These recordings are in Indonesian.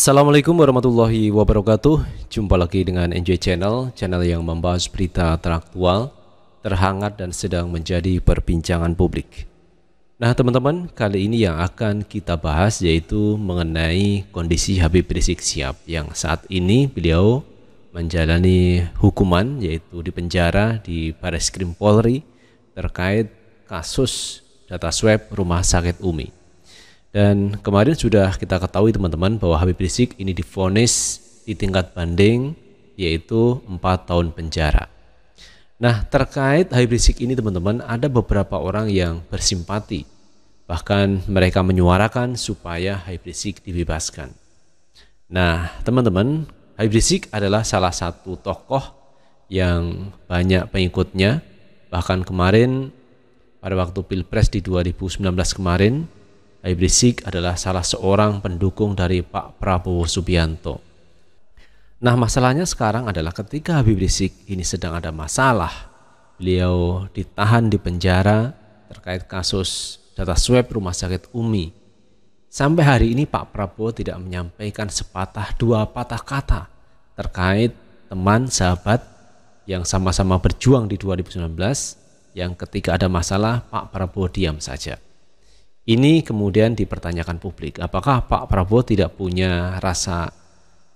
Assalamualaikum warahmatullahi wabarakatuh Jumpa lagi dengan NJ Channel Channel yang membahas berita teraktual Terhangat dan sedang menjadi perbincangan publik Nah teman-teman kali ini yang akan kita bahas yaitu mengenai kondisi Habib Rizik Siap Yang saat ini beliau menjalani hukuman yaitu di penjara di Baris Krim Polri Terkait kasus data swab rumah sakit Umi dan kemarin sudah kita ketahui teman-teman bahwa Habib Rizik ini difonis di tingkat banding yaitu 4 tahun penjara. Nah terkait Habib Rizik ini teman-teman ada beberapa orang yang bersimpati. Bahkan mereka menyuarakan supaya Habib Rizik dibebaskan. Nah teman-teman Habib Rizik adalah salah satu tokoh yang banyak pengikutnya. Bahkan kemarin pada waktu Pilpres di 2019 kemarin Habib Rizik adalah salah seorang pendukung dari Pak Prabowo Subianto. Nah masalahnya sekarang adalah ketika Habib Rizik ini sedang ada masalah, beliau ditahan di penjara terkait kasus data swab rumah sakit Umi. Sampai hari ini Pak Prabowo tidak menyampaikan sepatah dua patah kata terkait teman sahabat yang sama-sama berjuang di 2019 yang ketika ada masalah Pak Prabowo diam saja. Ini kemudian dipertanyakan publik, apakah Pak Prabowo tidak punya rasa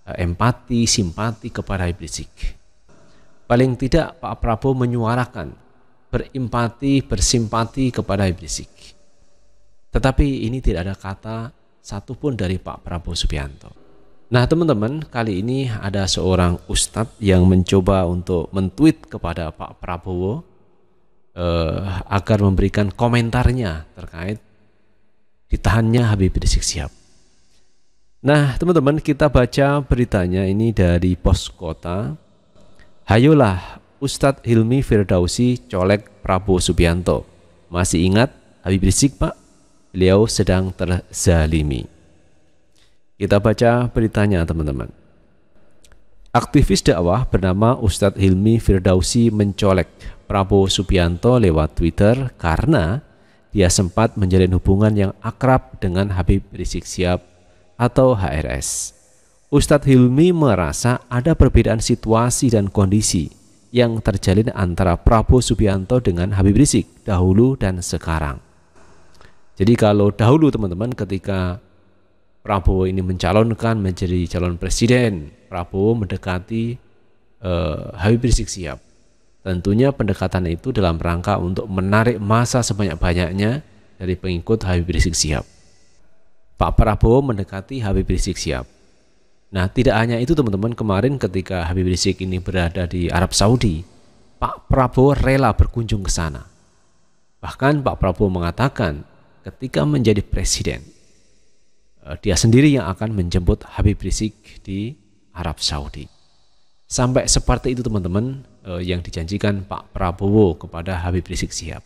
eh, empati, simpati kepada Rizik? Paling tidak Pak Prabowo menyuarakan berempati, bersimpati kepada Rizik. Tetapi ini tidak ada kata satupun dari Pak Prabowo Subianto. Nah teman-teman, kali ini ada seorang ustadz yang mencoba untuk mentweet kepada Pak Prabowo eh, agar memberikan komentarnya terkait Ditahannya Habib Rizik Sihab. Nah, teman-teman, kita baca beritanya ini dari Pos Kota. Hayolah, Ustadz Hilmi Firdausi colek Prabowo Subianto. Masih ingat Habib Rizik, Pak? Beliau sedang terzalimi. Kita baca beritanya, teman-teman. Aktivis dakwah bernama Ustadz Hilmi Firdausi mencolek Prabowo Subianto lewat Twitter karena dia sempat menjalin hubungan yang akrab dengan Habib Rizik Siap atau HRS. Ustadz Hilmi merasa ada perbedaan situasi dan kondisi yang terjalin antara Prabowo Subianto dengan Habib Rizik dahulu dan sekarang. Jadi kalau dahulu teman-teman ketika Prabowo ini mencalonkan menjadi calon presiden, Prabowo mendekati eh, Habib Rizik Sihab Tentunya pendekatan itu dalam rangka untuk menarik masa sebanyak-banyaknya dari pengikut Habib Rizik Sihab. Pak Prabowo mendekati Habib Rizik Sihab. Nah, tidak hanya itu teman-teman, kemarin ketika Habib Rizik ini berada di Arab Saudi, Pak Prabowo rela berkunjung ke sana. Bahkan Pak Prabowo mengatakan ketika menjadi presiden, eh, dia sendiri yang akan menjemput Habib Rizik di Arab Saudi. Sampai seperti itu teman-teman, Eh, yang dijanjikan Pak Prabowo kepada Habib Rizik Sihab.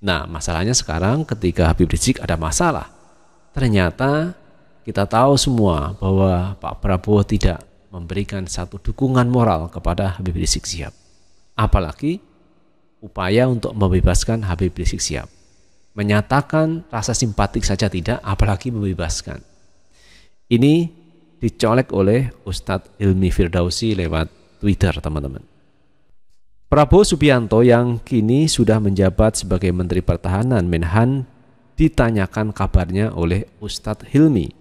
Nah, masalahnya sekarang ketika Habib Rizik ada masalah, ternyata kita tahu semua bahwa Pak Prabowo tidak memberikan satu dukungan moral kepada Habib Rizik Sihab. Apalagi upaya untuk membebaskan Habib Rizik Sihab. Menyatakan rasa simpatik saja tidak, apalagi membebaskan. Ini dicolek oleh Ustadz Ilmi Firdausi lewat Twitter, teman-teman. Prabowo Subianto yang kini sudah menjabat sebagai Menteri Pertahanan Menhan ditanyakan kabarnya oleh Ustadz Hilmi.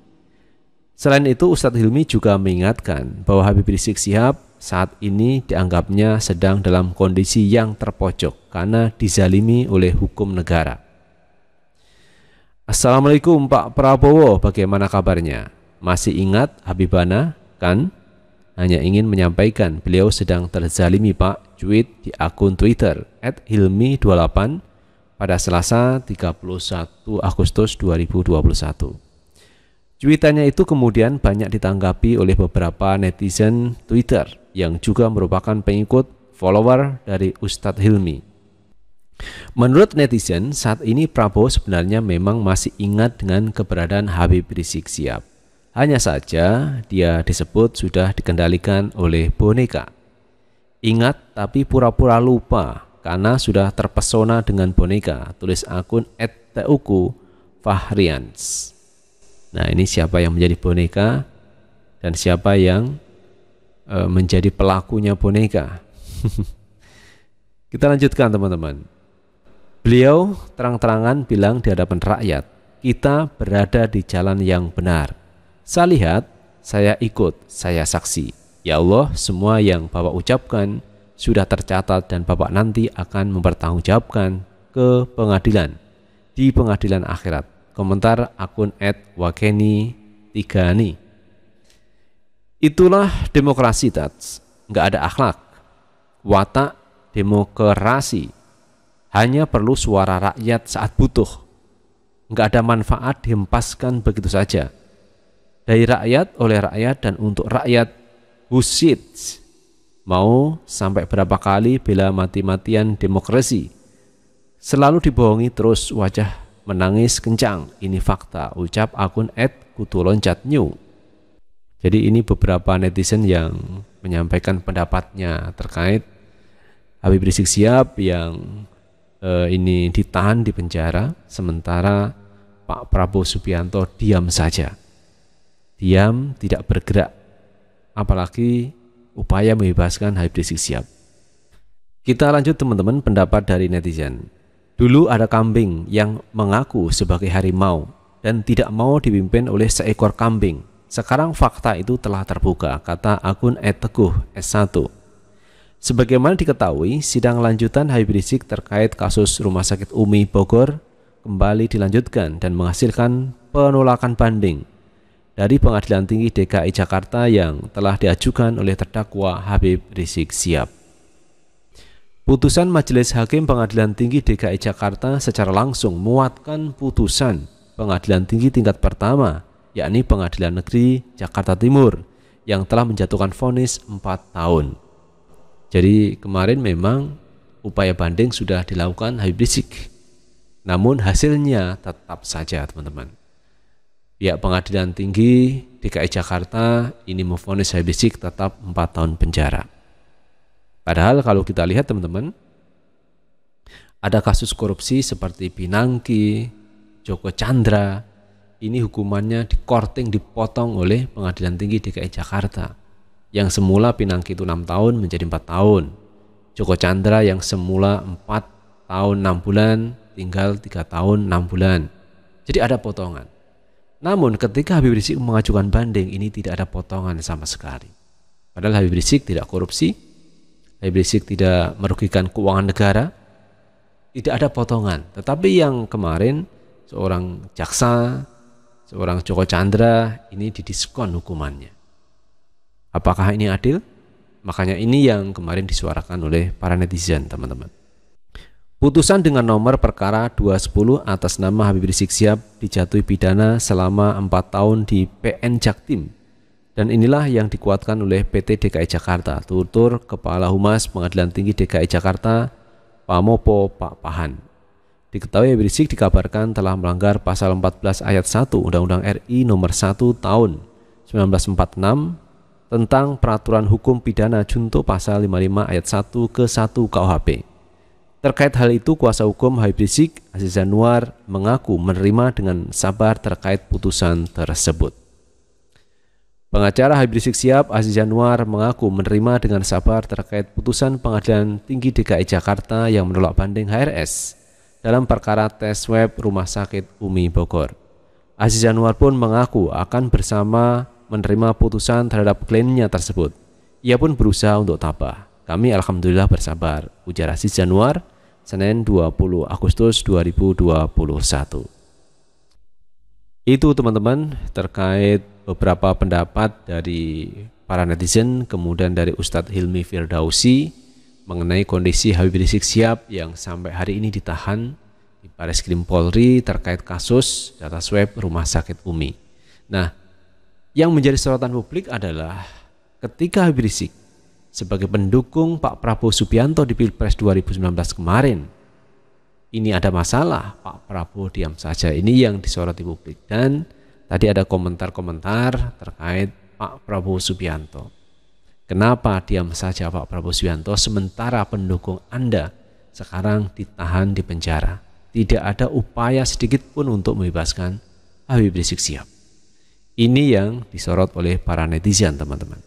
Selain itu Ustadz Hilmi juga mengingatkan bahwa Habib Rizik Sihab saat ini dianggapnya sedang dalam kondisi yang terpojok karena dizalimi oleh hukum negara. Assalamualaikum Pak Prabowo, bagaimana kabarnya? Masih ingat Habibana, kan? hanya ingin menyampaikan beliau sedang terzalimi Pak, cuit di akun Twitter @hilmi28 pada Selasa 31 Agustus 2021. Cuitannya itu kemudian banyak ditanggapi oleh beberapa netizen Twitter yang juga merupakan pengikut follower dari Ustadz Hilmi. Menurut netizen, saat ini Prabowo sebenarnya memang masih ingat dengan keberadaan Habib Rizik Sihab. Hanya saja dia disebut sudah dikendalikan oleh boneka. Ingat tapi pura-pura lupa karena sudah terpesona dengan boneka, tulis akun @teuku Fahrians. Nah, ini siapa yang menjadi boneka dan siapa yang e, menjadi pelakunya boneka. Kita lanjutkan, teman-teman. Beliau terang-terangan bilang di hadapan rakyat, "Kita berada di jalan yang benar." Saya lihat, saya ikut, saya saksi. Ya Allah, semua yang Bapak ucapkan sudah tercatat dan Bapak nanti akan mempertanggungjawabkan ke pengadilan di pengadilan akhirat. Komentar akun at Wakeni Tigani. Itulah demokrasi tats. Nggak ada akhlak. Watak demokrasi. Hanya perlu suara rakyat saat butuh. Nggak ada manfaat dihempaskan begitu saja dari rakyat oleh rakyat dan untuk rakyat husid mau sampai berapa kali bila mati-matian demokrasi selalu dibohongi terus wajah menangis kencang ini fakta ucap akun at kutu loncat new jadi ini beberapa netizen yang menyampaikan pendapatnya terkait Habib Rizik Siap yang eh, ini ditahan di penjara sementara Pak Prabowo Subianto diam saja diam, tidak bergerak, apalagi upaya membebaskan Habib Rizik Siap. Kita lanjut teman-teman pendapat dari netizen. Dulu ada kambing yang mengaku sebagai harimau dan tidak mau dipimpin oleh seekor kambing. Sekarang fakta itu telah terbuka, kata akun Eteguh S1. Sebagaimana diketahui, sidang lanjutan Habib Rizik terkait kasus Rumah Sakit Umi Bogor kembali dilanjutkan dan menghasilkan penolakan banding dari Pengadilan Tinggi DKI Jakarta yang telah diajukan oleh terdakwa Habib Rizik Siap. Putusan Majelis Hakim Pengadilan Tinggi DKI Jakarta secara langsung muatkan putusan Pengadilan Tinggi tingkat pertama, yakni Pengadilan Negeri Jakarta Timur yang telah menjatuhkan vonis 4 tahun. Jadi kemarin memang upaya banding sudah dilakukan Habib Rizik. Namun hasilnya tetap saja teman-teman pihak ya, pengadilan tinggi DKI Jakarta ini memvonis Rizik tetap 4 tahun penjara. Padahal kalau kita lihat teman-teman, ada kasus korupsi seperti Pinangki, Joko Chandra, ini hukumannya dikorting, dipotong oleh pengadilan tinggi DKI Jakarta. Yang semula Pinangki itu 6 tahun menjadi 4 tahun. Joko Chandra yang semula 4 tahun 6 bulan tinggal 3 tahun 6 bulan. Jadi ada potongan. Namun ketika Habib Rizik mengajukan banding ini tidak ada potongan sama sekali. Padahal Habib Rizik tidak korupsi, Habib Rizik tidak merugikan keuangan negara, tidak ada potongan. Tetapi yang kemarin seorang jaksa, seorang Joko Chandra ini didiskon hukumannya. Apakah ini adil? Makanya ini yang kemarin disuarakan oleh para netizen, teman-teman. Putusan dengan nomor perkara 210 atas nama Habib Rizik siap dijatuhi pidana selama 4 tahun di PN Jaktim. Dan inilah yang dikuatkan oleh PT DKI Jakarta, tutur Kepala Humas Pengadilan Tinggi DKI Jakarta, Pak Mopo Pak Pahan. Diketahui Habib Rizik dikabarkan telah melanggar pasal 14 ayat 1 Undang-Undang RI nomor 1 tahun 1946 tentang peraturan hukum pidana junto pasal 55 ayat 1 ke 1 KUHP Terkait hal itu, kuasa hukum Habib Rizik, Aziz Anwar, mengaku menerima dengan sabar terkait putusan tersebut. Pengacara Habib Rizik Siap, Aziz Anwar, mengaku menerima dengan sabar terkait putusan Pengadilan Tinggi DKI Jakarta yang menolak banding HRS dalam perkara tes web Rumah Sakit Umi Bogor. Aziz Anwar pun mengaku akan bersama menerima putusan terhadap kliennya tersebut. Ia pun berusaha untuk tabah. Kami alhamdulillah bersabar. Ujar Aziz Januar, Senin 20 Agustus 2021. Itu teman-teman terkait beberapa pendapat dari para netizen kemudian dari Ustadz Hilmi Firdausi mengenai kondisi Habib Rizik Siap yang sampai hari ini ditahan di Baris Krim Polri terkait kasus data swab Rumah Sakit Umi. Nah, yang menjadi sorotan publik adalah ketika Habib Rizik sebagai pendukung Pak Prabowo Subianto di Pilpres 2019 kemarin. Ini ada masalah, Pak Prabowo diam saja. Ini yang disoroti publik. Dan tadi ada komentar-komentar terkait Pak Prabowo Subianto. Kenapa diam saja Pak Prabowo Subianto sementara pendukung Anda sekarang ditahan di penjara? Tidak ada upaya sedikit pun untuk membebaskan Habib Rizik Sihab. Ini yang disorot oleh para netizen, teman-teman.